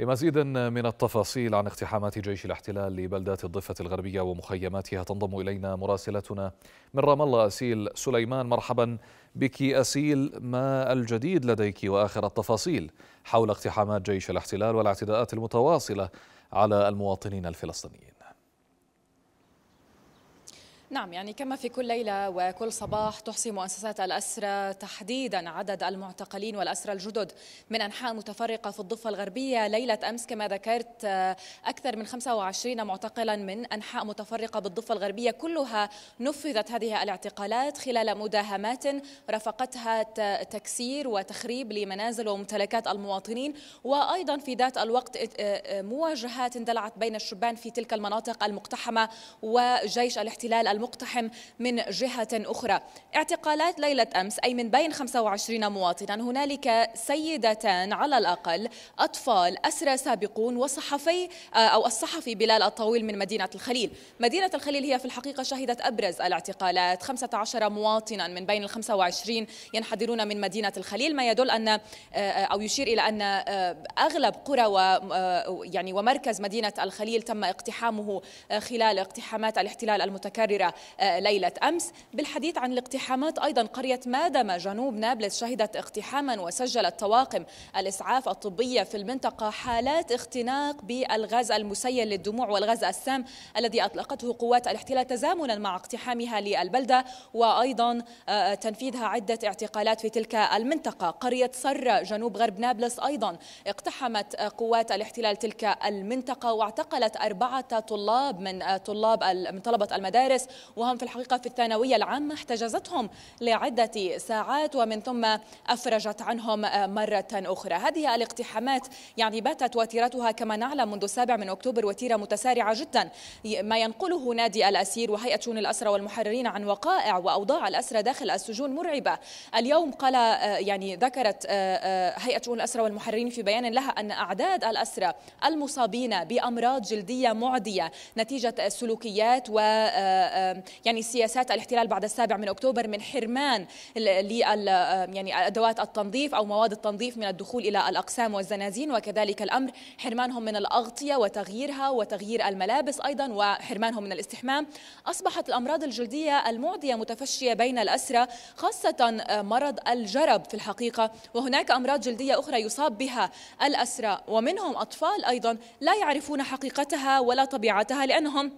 لمزيد من التفاصيل عن اقتحامات جيش الاحتلال لبلدات الضفة الغربية ومخيماتها تنضم إلينا مراسلتنا من رام الله أسيل سليمان مرحبا بك أسيل ما الجديد لديك وآخر التفاصيل حول اقتحامات جيش الاحتلال والاعتداءات المتواصلة على المواطنين الفلسطينيين نعم يعني كما في كل ليلة وكل صباح تحصي مؤسسات الأسرة تحديدا عدد المعتقلين والأسرى الجدد من أنحاء متفرقة في الضفة الغربية ليلة أمس كما ذكرت أكثر من 25 معتقلا من أنحاء متفرقة بالضفة الغربية كلها نفذت هذه الاعتقالات خلال مداهمات رافقتها تكسير وتخريب لمنازل وممتلكات المواطنين وأيضا في ذات الوقت آه، آه، مواجهات اندلعت بين الشبان في تلك المناطق المقتحمة وجيش الاحتلال المقتحم من جهة أخرى اعتقالات ليلة أمس أي من بين 25 مواطنا هنالك سيدتان على الأقل أطفال أسرى سابقون وصحفي آه، أو الصحفي بلال الطويل من مدينة الخليل مدينة الخليل هي في الحقيقة شهدت أبرز الاعتقالات 15 مواطنا من بين ال 25 ينحدرون من مدينة الخليل ما يدل أن آه، أو يشير إلى أن آه، أغلب قرى و يعني ومركز مدينة الخليل تم اقتحامه خلال اقتحامات الاحتلال المتكررة آه، ليلة أمس بالحديث عن الاقتحامات أيضا قرية مادما جنوب نابلس شهدت اقتحاما وسجلت طواقم الإسعاف الطبية في المنطقة حالات اختناق بالغاز المسيل للدموع والغاز السام الذي أطلقته قوات الاحتلال تزامنا مع اقتحامها للبلدة وأيضا آه، تنفيذها عدة اعتقالات في تلك المنطقة قرية صرة جنوب غرب نابلس أيضا اقتحمت آه، قوات الاحتلال تلك المنطقة واعتقلت أربعة طلاب من طلاب من طلبة المدارس وهم في الحقيقة في الثانوية العامة احتجزتهم لعدة ساعات ومن ثم أفرجت عنهم مرة أخرى هذه الاقتحامات يعني باتت وتيرتها كما نعلم منذ السابع من أكتوبر وتيرة متسارعة جدا ما ينقله نادي الأسير وهيئة شؤون الأسرى والمحررين عن وقائع وأوضاع الأسرى داخل السجون مرعبة اليوم قال يعني ذكرت آه، آه، هيئة شؤون الأسرى والمحررين في بيان لها أن أعداد الأسرى المصابين بأمراض جلدية معدية نتيجة سلوكيات و آه، يعني سياسات الاحتلال بعد السابع من اكتوبر من حرمان يعني ادوات التنظيف او مواد التنظيف من الدخول الى الاقسام والزنازين وكذلك الامر حرمانهم من الاغطيه وتغييرها وتغيير الملابس ايضا وحرمانهم من الاستحمام اصبحت الامراض الجلديه المعديه متفشيه بين الاسرى خاصه آه، مرض الجرب في الحقيقه وهناك امراض جلديه اخرى يصاب بها الاسرى ومنهم اطفال ايضا لا يعرفون حقيقتها ولا طبيعتها لانهم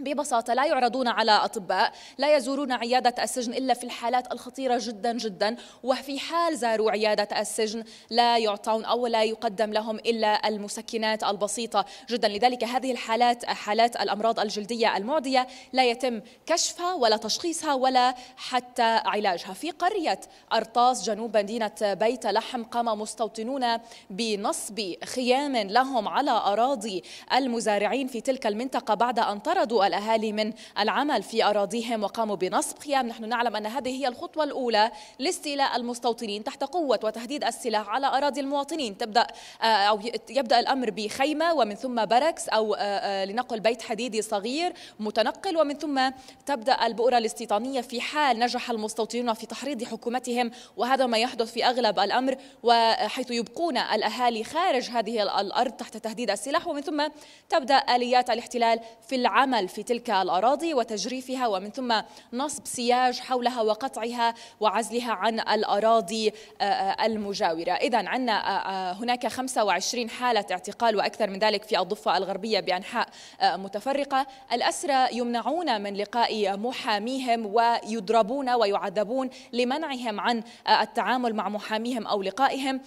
ببساطة لا يعرضون على أطباء لا يزورون عيادة السجن إلا في الحالات الخطيرة جدا جدا وفي حال زاروا عيادة السجن لا يعطون أو لا يقدم لهم إلا المسكنات البسيطة جدا لذلك هذه الحالات حالات الأمراض الجلدية المعدية لا يتم كشفها ولا تشخيصها ولا حتى علاجها في قرية أرطاس جنوب مدينة بيت لحم قام مستوطنون بنصب خيام لهم على أراضي المزارعين في تلك المنطقة بعد أن طردوا الأهالي من العمل في أراضيهم وقاموا بنصب خيام نحن نعلم أن هذه هي الخطوة الأولى لاستيلاء المستوطنين تحت قوة وتهديد السلاح على أراضي المواطنين تبدأ آه، أو يبدأ الأمر بخيمة ومن ثم بركس أو آه، آه، لنقل بيت حديدي صغير متنقل ومن ثم تبدأ البؤرة الاستيطانية في حال نجح المستوطنون في تحريض حكومتهم وهذا ما يحدث في أغلب الأمر وحيث يبقون الأهالي خارج هذه الأرض تحت تهديد السلاح ومن ثم تبدأ آليات الاحتلال في العمل في تلك الأراضي وتجريفها ومن ثم نصب سياج حولها وقطعها وعزلها عن الأراضي آه، آه، المجاورة إذا عندنا آه، هناك 25 حالة اعتقال وأكثر من ذلك في الضفة الغربية بأنحاء متفرقة الأسرى يمنعون من لقاء محاميهم ويضربون ويعذبون لمنعهم عن التعامل مع محاميهم أو لقائهم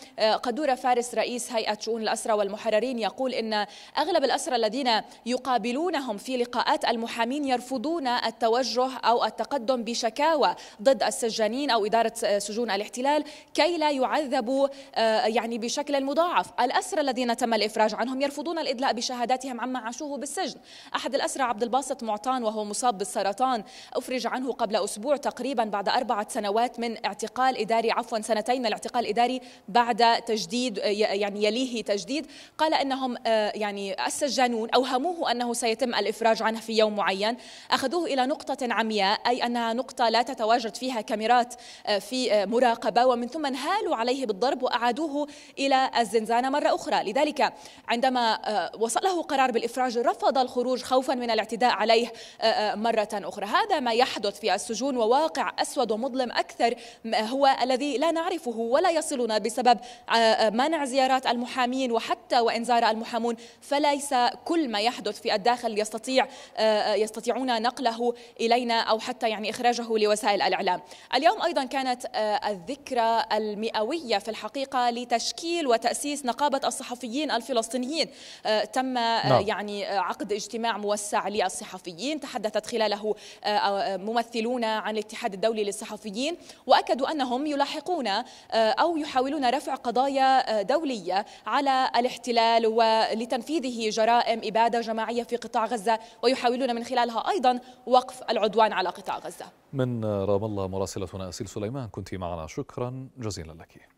قدورة فارس رئيس هيئة شؤون الأسرى والمحررين يقول إن أغلب الأسرى الذين يقابلونهم في لقاءات هيئات المحامين يرفضون التوجه أو التقدم بشكاوى ضد السجانين أو إدارة سجون الاحتلال كي لا يعذبوا آه، يعني بشكل مضاعف الأسرى الذين تم الإفراج عنهم يرفضون الإدلاء بشهاداتهم عما عاشوه بالسجن أحد الأسرى عبد الباسط معطان وهو مصاب بالسرطان أفرج عنه قبل أسبوع تقريبا بعد أربعة سنوات من اعتقال إداري عفوا سنتين من الاعتقال الإداري بعد تجديد آه، يعني يليه تجديد قال أنهم آه، يعني السجانون أوهموه أنه سيتم الإفراج عنه في يوم معين أخذوه إلى نقطة عمياء أي أنها نقطة لا تتواجد فيها كاميرات آه، في آه، مراقبة ومن ثم انهالوا عليه بالضرب وأعادوه إلى الزنزانة مرة أخرى لذلك عندما آه، وصله قرار بالإفراج رفض الخروج خوفا من الاعتداء عليه مرة أخرى هذا ما يحدث في السجون وواقع أسود ومظلم أكثر هو الذي لا نعرفه ولا يصلنا بسبب منع زيارات المحامين وحتى وإن زار المحامون فليس كل ما يحدث في الداخل يستطيع آه، آه، يستطيعون نقله إلينا أو حتى يعني إخراجه لوسائل الإعلام اليوم أيضا كانت آه، الذكرى المئوية في الحقيقة لتشكيل وتأسيس نقابة الصحفيين الفلسطينيين تم نعم. يعني عقد اجتماع موسع للصحفيين تحدثت خلاله ممثلون عن الاتحاد الدولي للصحفيين واكدوا انهم يلاحقون او يحاولون رفع قضايا دوليه على الاحتلال ولتنفيذه جرائم اباده جماعيه في قطاع غزه ويحاولون يحاولون من خلالها أيضا وقف العدوان على قطاع غزة من رام الله مراسلتنا أسيل سليمان كنت معنا شكرا جزيلا لك